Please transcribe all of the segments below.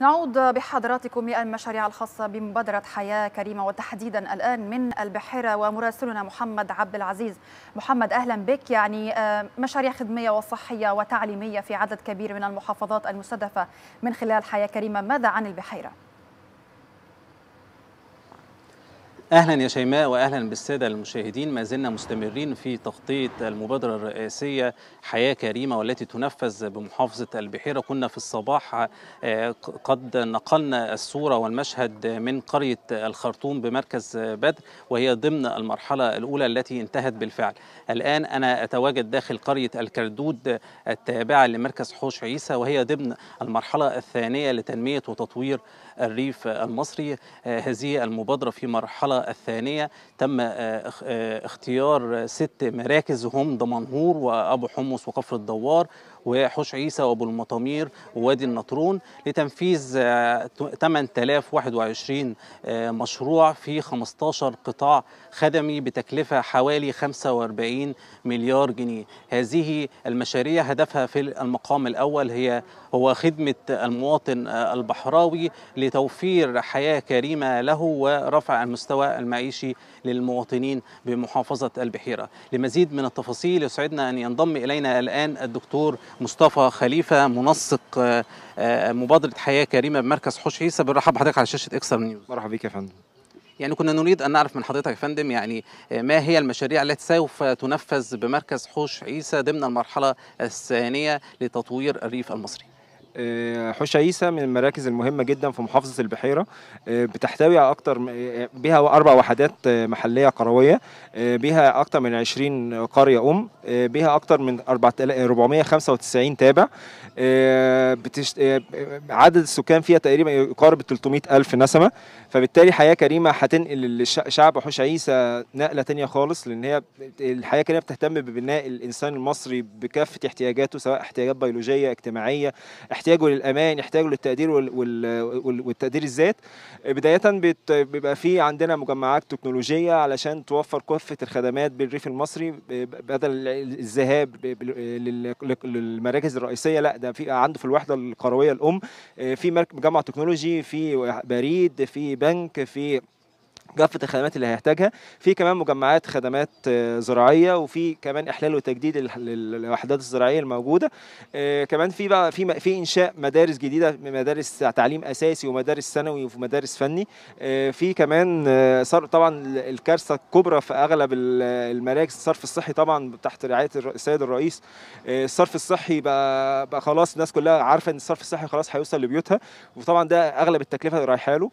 نعود بحضراتكم إلى المشاريع الخاصة بمبادرة حياة كريمة وتحديدا الآن من البحيرة ومراسلنا محمد عبد العزيز محمد أهلا بك يعني آه، مشاريع خدمية وصحية وتعليمية في عدد كبير من المحافظات المستهدفة من خلال حياة كريمة ماذا عن البحيرة؟ اهلا يا شيماء واهلا بالساده المشاهدين ما زلنا مستمرين في تغطيه المبادره الرئاسيه حياه كريمه والتي تنفذ بمحافظه البحيره كنا في الصباح آه، قد نقلنا الصوره والمشهد من قريه الخرطوم بمركز بدر وهي ضمن المرحله الاولى التي انتهت بالفعل الان انا اتواجد داخل قريه الكردود التابعه لمركز حوش عيسى وهي ضمن المرحله الثانيه لتنميه وتطوير الريف المصري آه، هذه المبادره في مرحله الثانية تم آه، آه، اختيار ست مراكز هم دمنهور وأبو حمص وكفر الدوار وحوش عيسى وابو المطامير ووادي النطرون لتنفيذ 8021 آه، آه، مشروع في 15 قطاع خدمي بتكلفه حوالي 45 مليار جنيه هذه المشاريع هدفها في المقام الاول هي هو خدمه المواطن آه، البحراوي لتوفير حياه كريمه له ورفع المستوى المعيشي للمواطنين بمحافظه البحيره لمزيد من التفاصيل يسعدنا ان ينضم الينا الان الدكتور مصطفى خليفه منسق آه، آه، مبادره حياه كريمه بمركز حوش عيسى بنرحب بحضرتك على شاشه اكسترا نيوز مرحبا بك يا فندم يعني كنا نريد ان نعرف من حضرتك يا فندم يعني آه، ما هي المشاريع التي سوف تنفذ بمركز حوش عيسى ضمن المرحله الثانيه لتطوير الريف المصري آه، حشيسه من المراكز المهمه جدا في محافظه البحيره آه، بتحتوي على اكتر آه، بها اربع وحدات محليه قرويه بها اكتر من 20 قريه ام بها اكتر من 495 تابع عدد السكان فيها تقريبا يقارب 300 ألف نسمة فبالتالي حياة كريمة هتنقل الشعب حوش عيسى نقلة تانية خالص لأن هي الحياة الكريمة بتهتم ببناء الإنسان المصري بكافة احتياجاته سواء احتياجات بيولوجية اجتماعية يحتاجوا للامان يحتاجوا للتقدير والتقدير الذات بدايه بيبقى في عندنا مجمعات تكنولوجيه علشان توفر كافه الخدمات بالريف المصري بدل الذهاب للمراكز الرئيسيه لا ده في عنده في الوحده القرويه الام آه، في مجمع تكنولوجي في بريد في بنك في كافة الخدمات اللي هيحتاجها في كمان مجمعات خدمات آه، زراعية وفي كمان إحلال وتجديد للوحدات الزراعية الموجودة آه، كمان في بقى في في إنشاء مدارس جديدة مدارس تعليم أساسي ومدارس ثانوي ومدارس فني آه، في كمان صار طبعا الكارثة الكبرى في أغلب المراكز الصرف الصحي طبعا تحت رعاية السيد الرئيس الصرف الصحي بقى, بقى خلاص الناس كلها عارفة إن الصرف الصحي خلاص هيوصل لبيوتها وطبعا ده أغلب التكلفة رايحة له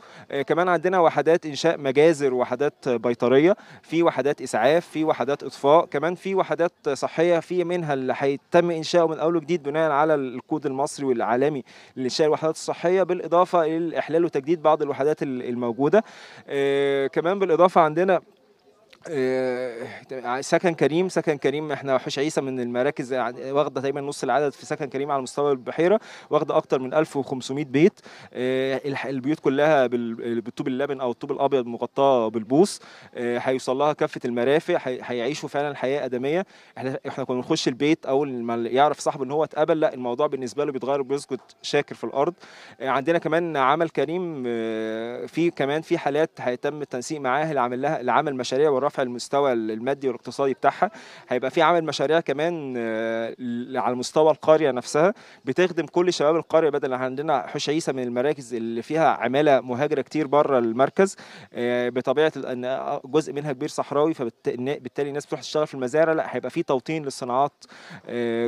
كمان عندنا وحدات إنشاء مجال جزائر وحدات بيطريه في وحدات اسعاف في وحدات اطفاء كمان في وحدات صحيه في منها اللي هيتم انشاؤه من اول وجديد بناء على الكود المصري والعالمي لانشاء الوحدات الصحيه بالاضافه الى احلال وتجديد بعض الوحدات الموجوده آه، كمان بالاضافه عندنا آه، آه، سكن كريم سكن كريم احنا وحوش عيسى من المراكز واخده تقريبا نص العدد في سكن كريم على مستوى البحيره واخده اكتر من 1500 بيت آه، البيوت كلها بالطوب اللبن او الطوب الابيض مغطاه بالبوص هيوصل لها كافه المرافق هيعيشوا فعلا حياه ادميه احنا احنا كنا بنخش البيت اول ما يعرف صاحبه ان هو اتقبل لا الموضوع بالنسبه له بيتغير وبيسكت شاكر في الارض عندنا كمان عمل كريم في كمان في حالات هيتم التنسيق معاه اللي عامل لها لعمل مشاريع والرفع المستوى المادي والاقتصادي بتاعها هيبقى في عمل مشاريع كمان آه، على مستوى القريه نفسها بتخدم كل شباب القريه بدل عندنا حشيسه من المراكز اللي فيها عماله مهاجره كتير بره المركز آه، بطبيعه ان آه، جزء منها كبير صحراوي فبالتالي الناس بتروح تشتغل في المزارع لا هيبقى في توطين للصناعات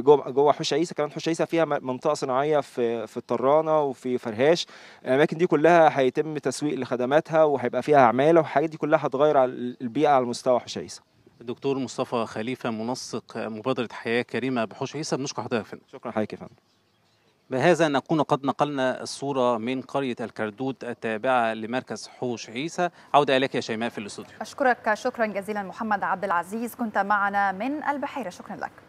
جوه جوه حشيشه كمان حشيسه فيها منطقه صناعيه في في الطرانه وفي فرهاش الاماكن دي كلها هيتم تسويق لخدماتها وهيبقى فيها عماله والحاجات دي كلها هتغير على البيئه على مستوى حشيسه الدكتور مصطفى خليفه منسق مبادره حياه كريمه بحشيسه بنشكر حضرتك فندم شكرا حضرتك يا فندم بهذا نكون قد نقلنا الصورة من قرية الكردود التابعة لمركز حوش عيسى عودة إليك يا شيماء في الاستوديو أشكرك شكرا جزيلا محمد عبد العزيز كنت معنا من البحيرة شكرا لك